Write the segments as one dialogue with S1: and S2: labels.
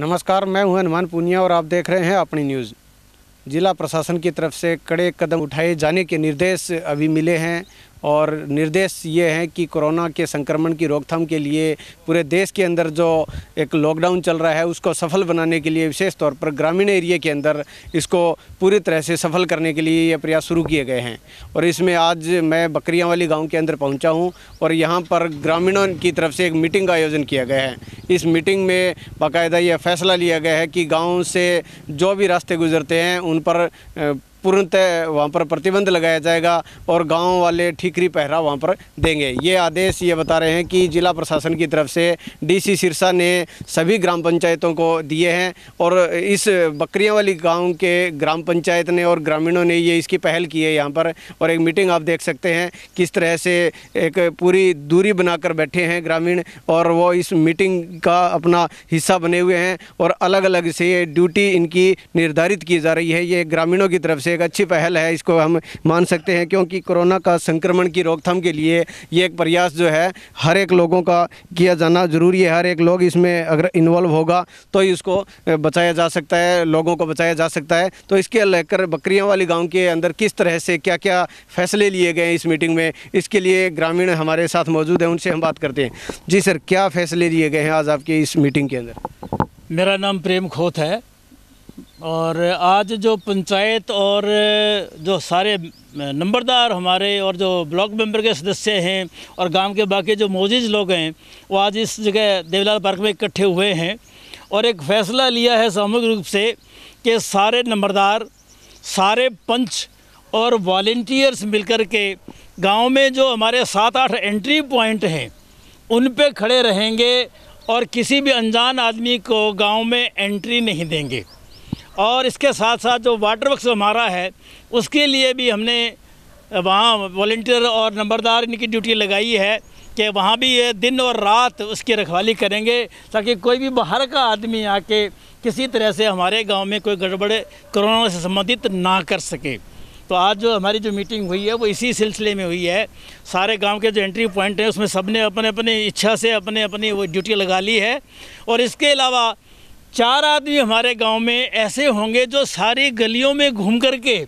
S1: नमस्कार मैं हूं हनुमान पूनिया और आप देख रहे हैं अपनी न्यूज़ जिला प्रशासन की तरफ से कड़े कदम उठाए जाने के निर्देश अभी मिले हैं और निर्देश ये हैं कि कोरोना के संक्रमण की रोकथाम के लिए पूरे देश के अंदर जो एक लॉकडाउन चल रहा है उसको सफल बनाने के लिए विशेष तौर पर ग्रामीण एरिया के अंदर इसको पूरी तरह से सफल करने के लिए ये प्रयास शुरू किए गए हैं और इसमें आज मैं बकरियाँ वाली गाँव के अंदर पहुँचा हूँ और यहाँ पर ग्रामीणों की तरफ से एक मीटिंग का आयोजन किया गया है इस मीटिंग में बाकायदा यह फैसला लिया गया है कि गाँव से जो भी रास्ते गुजरते हैं उन पर पूर्णतः वहाँ पर प्रतिबंध लगाया जाएगा और गांव वाले ठीकरी पहरा वहाँ पर देंगे ये आदेश ये बता रहे हैं कि जिला प्रशासन की तरफ से डीसी सिरसा ने सभी ग्राम पंचायतों को दिए हैं और इस बकरियाँ वाली गाँव के ग्राम पंचायत ने और ग्रामीणों ने ये इसकी पहल की है यहाँ पर और एक मीटिंग आप देख सकते हैं किस तरह से एक पूरी दूरी बनाकर बैठे हैं ग्रामीण और वो इस मीटिंग का अपना हिस्सा बने हुए हैं और अलग अलग से ड्यूटी इनकी निर्धारित की जा रही है ये ग्रामीणों की तरफ से से एक अच्छी पहल है इसको हम मान सकते हैं क्योंकि कोरोना का संक्रमण की रोकथाम के लिए ये एक प्रयास जो है हर एक लोगों का किया जाना ज़रूरी है हर एक लोग इसमें अगर इन्वॉल्व होगा तो इसको बचाया जा सकता है लोगों को बचाया जा सकता है तो इसके लेकर बकरियाँ वाली गाँव के अंदर किस तरह से क्या क्या फैसले लिए गए इस मीटिंग में इसके लिए ग्रामीण हमारे साथ मौजूद हैं उनसे हम बात करते हैं जी सर क्या फैसले लिए गए हैं आज आपकी इस मीटिंग के अंदर
S2: मेरा नाम प्रेम खोत है और आज जो पंचायत और जो सारे नंबरदार हमारे और जो ब्लॉक मेंबर के सदस्य हैं और गांव के बाकी जो मौजूद लोग हैं वो आज इस जगह देवीलाल पार्क में इकट्ठे हुए हैं और एक फैसला लिया है सामूहिक रूप से कि सारे नंबरदार सारे पंच और वॉल्टियर्स मिलकर के गांव में जो हमारे सात आठ एंट्री पॉइंट हैं उन पे खड़े रहेंगे और किसी भी अनजान आदमी को गाँव में एंट्री नहीं देंगे और इसके साथ साथ जो वाटर वर्क हमारा है उसके लिए भी हमने वहाँ वॉल्टियर और नंबरदार इनकी ड्यूटी लगाई है कि वहाँ भी ये दिन और रात उसकी रखवाली करेंगे ताकि कोई भी बाहर का आदमी आके किसी तरह से हमारे गांव में कोई गड़बड़े कोरोना से संबंधित ना कर सके तो आज जो हमारी जो मीटिंग हुई है वो इसी सिलसिले में हुई है सारे गांव के जो एंट्री पॉइंट हैं उसमें सब ने अपने अपने इच्छा से अपने अपनी वो ड्यूटी लगा ली है और इसके अलावा चार आदमी हमारे गांव में ऐसे होंगे जो सारी गलियों में घूम करके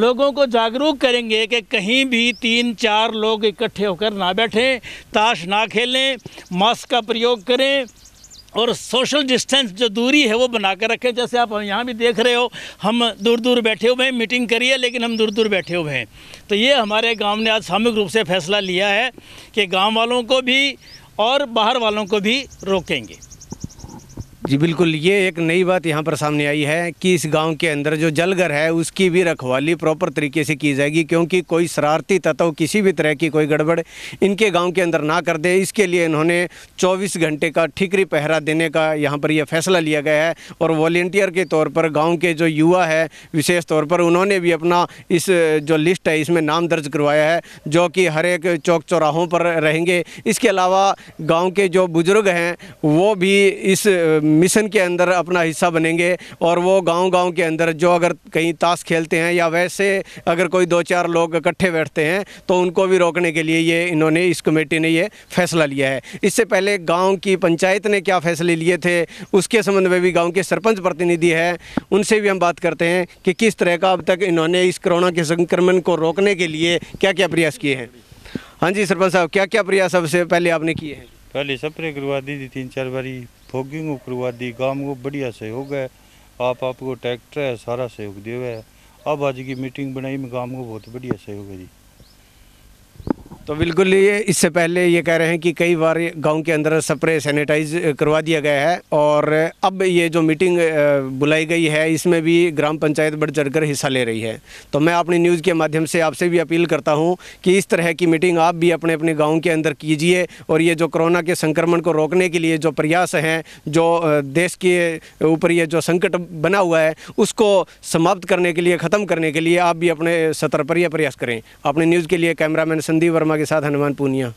S2: लोगों को जागरूक करेंगे कि कहीं भी तीन चार लोग इकट्ठे होकर ना बैठें ताश ना खेलें मास्क का प्रयोग करें और सोशल डिस्टेंस जो दूरी है वो बना कर रखें जैसे आप यहाँ भी देख रहे हो हम दूर दूर बैठे हुए हैं मीटिंग करिए है, लेकिन हम दूर दूर बैठे हुए हैं तो ये हमारे गांव ने आज सामूहिक रूप से फैसला लिया है कि गांव वालों को भी और बाहर वालों को भी रोकेंगे
S1: जी बिल्कुल ये एक नई बात यहाँ पर सामने आई है कि इस गांव के अंदर जो जलघर है उसकी भी रखवाली प्रॉपर तरीके से की जाएगी क्योंकि कोई शरारती तत्व किसी भी तरह की कोई गड़बड़ इनके गांव के अंदर ना कर दे इसके लिए इन्होंने 24 घंटे का ठिकरी पहरा देने का यहाँ पर यह फैसला लिया गया है और वॉल्टियर के तौर पर गाँव के जो युवा है विशेष तौर पर उन्होंने भी अपना इस जो लिस्ट है इसमें नाम दर्ज करवाया है जो कि हर एक चौक चौराहों पर रहेंगे इसके अलावा गाँव के जो बुज़ुर्ग हैं वो भी इस मिशन के अंदर अपना हिस्सा बनेंगे और वो गांव-गांव के अंदर जो अगर कहीं ताश खेलते हैं या वैसे अगर कोई दो चार लोग इकट्ठे बैठते हैं तो उनको भी रोकने के लिए ये इन्होंने इस कमेटी ने ये फैसला लिया है इससे पहले गाँव की पंचायत ने क्या फैसले लिए थे उसके संबंध में भी गाँव के सरपंच प्रतिनिधि हैं उनसे भी हम बात करते हैं कि किस तरह का अब तक इन्होंने इस कोरोना के संक्रमण को रोकने के लिए क्या क्या प्रयास किए हैं हाँ जी सरपंच साहब क्या क्या प्रयास सबसे पहले आपने किए हैं
S2: पहले स्प्रे करवा दी थी तीन चार बारी फोगिंग करवा दी गांव को बढ़िया सहयोग है आप आपको ट्रैक्टर है सारा सहयोग दिया है अब आज की मीटिंग बनाई में गांव को बहुत बढ़िया सहयोग है जी
S1: तो बिल्कुल ये इससे पहले ये कह रहे हैं कि कई बार गांव के अंदर स्प्रे सैनिटाइज करवा दिया गया है और अब ये जो मीटिंग बुलाई गई है इसमें भी ग्राम पंचायत बढ़ चढ़ कर हिस्सा ले रही है तो मैं अपनी न्यूज़ के माध्यम से आपसे भी अपील करता हूँ कि इस तरह की मीटिंग आप भी अपने अपने गाँव के अंदर कीजिए और ये जो कोरोना के संक्रमण को रोकने के लिए जो प्रयास हैं जो देश के ऊपर ये जो संकट बना हुआ है उसको समाप्त करने के लिए ख़त्म करने के लिए आप भी अपने सतर पर यह प्रयास करें अपनी न्यूज़ के लिए कैमरामैन संदीप वर्मा के साथ हनुमान पूनिया